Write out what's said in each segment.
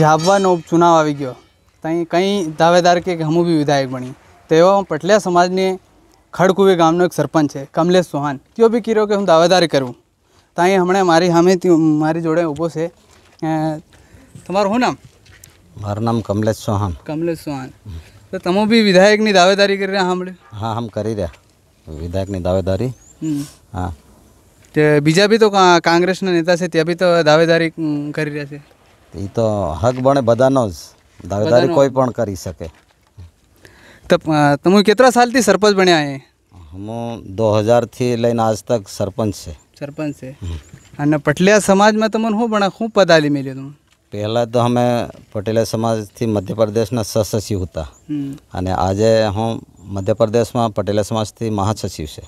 જાબવાનો ચુનાવ આવી ગયો ત્યાં કંઈ દાવેદાર કે હમું બી વિધાયક બની તેઓ પટલિયા સમાજને ખડકુવી ગામનો એક સરપંચ છે કમલેશ સોહાન તેઓ બી કર્યો કે હું દાવેદારી કરું ત્યાં હમણાં મારી સામે મારી જોડે ઊભો છે તમારું શું નામ મારું નામ કમલેશ સોહાન કમલેશ સોહાન તો તમે બી વિધાયકની દાવેદારી કરી રહ્યા સાંભળ્યું હા હમ કરી રહ્યા વિધાયકની દાવેદારી હા તે બીજા બી તો કોંગ્રેસના નેતા છે ત્યાં બી તો દાવેદારી કરી રહ્યા છે એ તો હક બને બધાનો જ દાવેદારી કોઈ પણ કરી શકે તમે કેટલા સાલથી સરપંચ બન્યા એ હું દો હજારથી લઈને આજ તક સરપંચ છે સરપંચ છે અને પટલિયા સમાજમાં તમને શું ભણા શું પદ આલી મેલ્યો તમે પહેલાં તો અમે પટેલિયા સમાજથી મધ્યપ્રદેશના સહસચિવ હતા અને આજે હું મધ્યપ્રદેશમાં પટેલિયા સમાજથી મહાસચિવ છે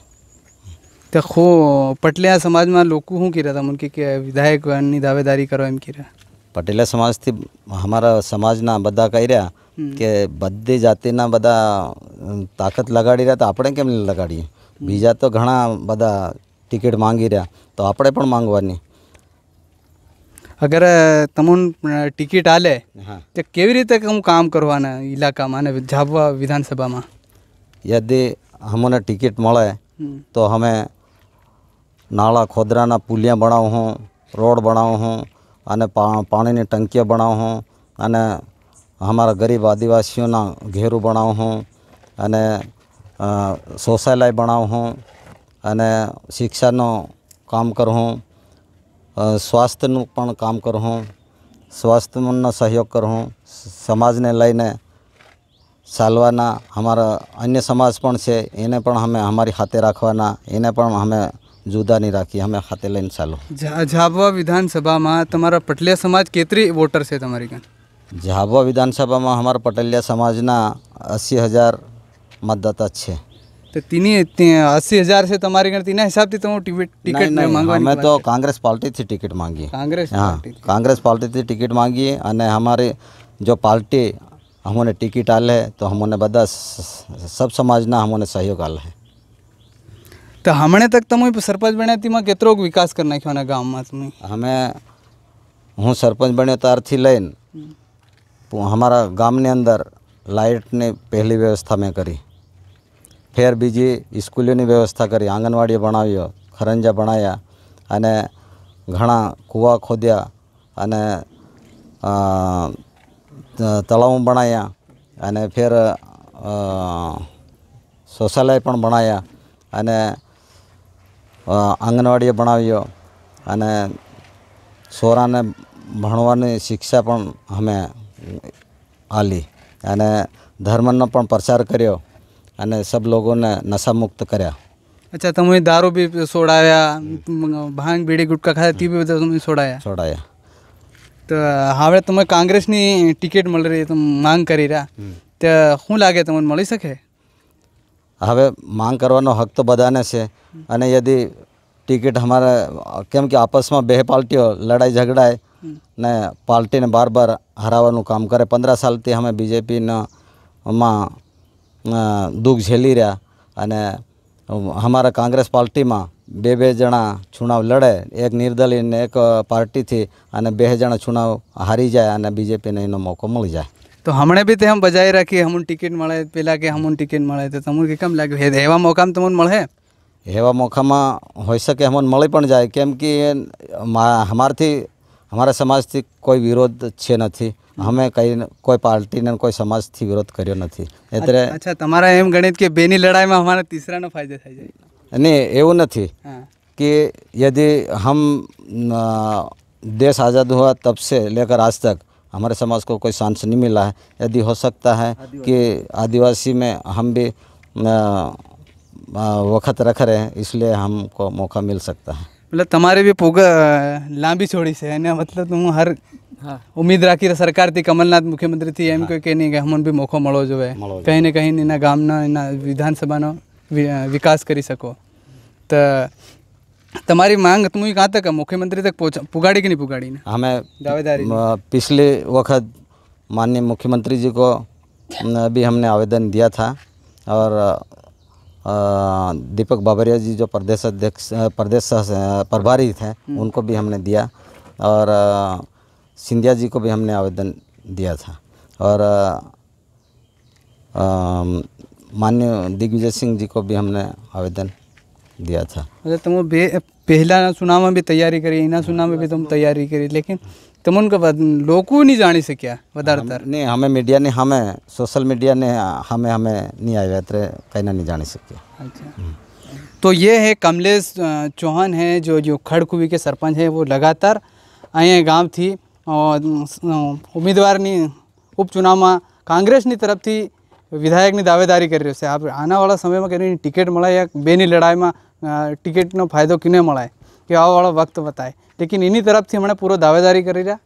તો શું પટલિયા સમાજમાં લોકો શું કર્યા તમને કે વિધાયકની દાવેદારી કરો એમ કર્યા पटेला समाज थी हमारा समाज ना बदा कही रहा के बदी जाति ना बदा ताकत लगाड़ी रहा तो अपने केम नहीं लगाड़ी बीजा तो घना बदा टिकट मांगी रहा तो अपने पर मांगवा अगर तमन टिकट आले तो केव रीते हम काम करवाना इलाका माने झाबवा विधानसभा में यदि हमने टिकट मिले तो हमें नाला खोदरा ना पुलिया बनाओ हूँ रोड बनाओ हूँ અને પાણી ને ટાંકીયા બનાવો હું અને અમારા ગરીબ આદિવાસીઓ ના ઘેરું બનાવો હું અને સોસાયટી લાઈ બનાવો હું અને શિક્ષણ નો કામ કરું છું સ્વાસ્થ્ય નું પણ કામ કરું છું સ્વાસ્થ્ય નું સહયોગ કરું છું સમાજ ને લઈને ચાલવાના અમારા અન્ય સમાજ પણ છે એને પણ અમે અમારી હાથે રાખવાના એને પણ અમે जुदा नहीं राखी हमें खाते लाइन चालू झाबुआ विधानसभा में तुम्हारा पटलिया समाज के वोटर से तुम्हारी कन झाबुआ विधानसभा में हमारा पटलिया समाज ना अस्सी हज़ार मतदाता छे तो तीनी अस्सी हज़ार से तुम्हारी कन तीन हिसाब से तुम टिकट टिकट नहीं, नहीं हमें तो कांग्रेस पार्टी थी टिकट मांगी कांग्रेस हाँ कांग्रेस पार्टी थी टिकट मांगी अने हमारी जो पार्टी हमने टिकट आल है तो हमने बदा सब समाज ना हमने सहयोग आल है તો હમણે તક તમે સરપંચ બન્યા તેમાં કેટલોક વિકાસ કરી નાખ્યો ને ગામમાં તમે અમે હું સરપંચ બન્યો ત્યારથી લઈને અમારા ગામની અંદર લાઇટની પહેલી વ્યવસ્થા મેં કરી ફેર બીજી સ્કૂલોની વ્યવસ્થા કરી આંગણવાડીએ ભણાવ્યો ખરંજા ભણાયા અને ઘણા કૂવા ખોદ્યા અને તળાવ ભણાયા અને ફેર શૌચાલય પણ ભણાયા અને આંગણવાડીએ ભણાવ્યો અને છોરાને ભણવાની શિક્ષા પણ અમે આલી અને ધર્મનો પણ પ્રચાર કર્યો અને સબ લોકોને નશામુક્ત કર્યા અચ્છા તમે દારૂ બી છોડાયા ભાંગ બીડી ગુટકા ખાધા તે બી બધા તમે છોડાયા છોડાયા તો હવે તમે કોંગ્રેસની ટિકિટ મળી રહી તમે માંગ કરી રહ્યા તો શું લાગે તમને મળી શકે આવે માંગ કરવાનો હક તો બધાને છે અને યદી ટિકિટ અમારા કેમ કે आपसમાં બેહ પાર્ટીઓ લડાઈ ઝઘડાએ ને પાર્ટીને બાર બાર હરાવવાનું કામ કરે 15 સાલથી અમે बीजेपी નો માં દુખ ઝેલી રહ્યા અને અમારા કોંગ્રેસ પાર્ટીમાં બે બે જણા ચૂંટણી લડે એક નિર્દલીન ને એક પાર્ટી થી અને બે જણા ચૂંટણી હારી જાય અને बीजेपी ને એનો મોકો મળી જાય તો હમણે બી તે હમ બજાવી રાખીએ હમુન ટિકિટ મળે પેલા કે હમુન ટિકિટ મળે તો તમને કેમ લાગ્યું એવા મોકામ તમને મળે એવા મોકામાં હોઈ શકે હમણ મળી પણ જાય કેમ કે અમારથી અમારા સમાજથી કોઈ વિરોધ છે નથી અમે કઈ કોઈ પાર્ટીને કોઈ સમાજથી વિરોધ કર્યો નથી એટલે અચ્છા તમારા એમ ગણિત કે બેની લડાઈમાં અમારા તીસરાનો ફાયદો થાય જાય નહીં એવું નથી कि यदि हम देश आज़ाद हुआ तब से लेकर आज तक हमारे समाज को कोई सांस नहीं मिला है यदि हो सकता है कि आदिवासी में हम भी वक्त रख रहे हैं इसलिए हमको मौका मिल सकता है मतलब तुम्हारे भी पुग लांबी छोड़ी से है ना मतलब तुम हर हाँ। उम्मीद राखी सरकार थी कमलनाथ मुख्यमंत्री थी एम हाँ। के नहीं गए भी मौको कहीं ना कहीं ને કઈ ना ना विधानसभा ना विकास करी सको तो તમારી માંગ कहाँ तक है मुख्यमंत्री तक पहुँच पुगाड़ी कि नहीं पुगाड़ी ने हमें दावेदारी पिछले वक्त माननीय मुख्यमंत्री जी को भी हमने आवेदन दिया था और दीपक बाबरिया जी जो प्रदेश अध्यक्ष प्रदेश प्रभारी थे उनको भी हमने दिया और सिंधिया जी को भी हमने आवेदन दिया था और माननीय दिग्विजय सिंह जी को भी हमने आवेदन दिया था मतलब तुम पहला ना सुना में भी तैयारी करी इना सुना में भी तुम तैयारी करी लेकिन तुम उनका लोग नहीं जान सकिया वार नहीं हमें मीडिया ने हमें सोशल मीडिया ने हमें हमें नहीं आए इतने कहीं नहीं जान सकिया अच्छा हम्म। तो ये है कमलेश चौहान है जो जो खड़कुवी के सरपंच हैं वो लगातार आए हैं गाँव थी और उम्मीदवार ने उपचुनाव में कांग्रेस की तरफ थी विधायक ने दावेदारी कर रहे से आप आना वाला समय में कहीं टिकट मिला या बेनी लड़ाई में ટિકિટનો ફાયદો કોને મળાય કે આવવાવાળો વખત બતાય લેકિન એની તરફથી હમણાં પૂરો દાવેદારી કરી રહ્યા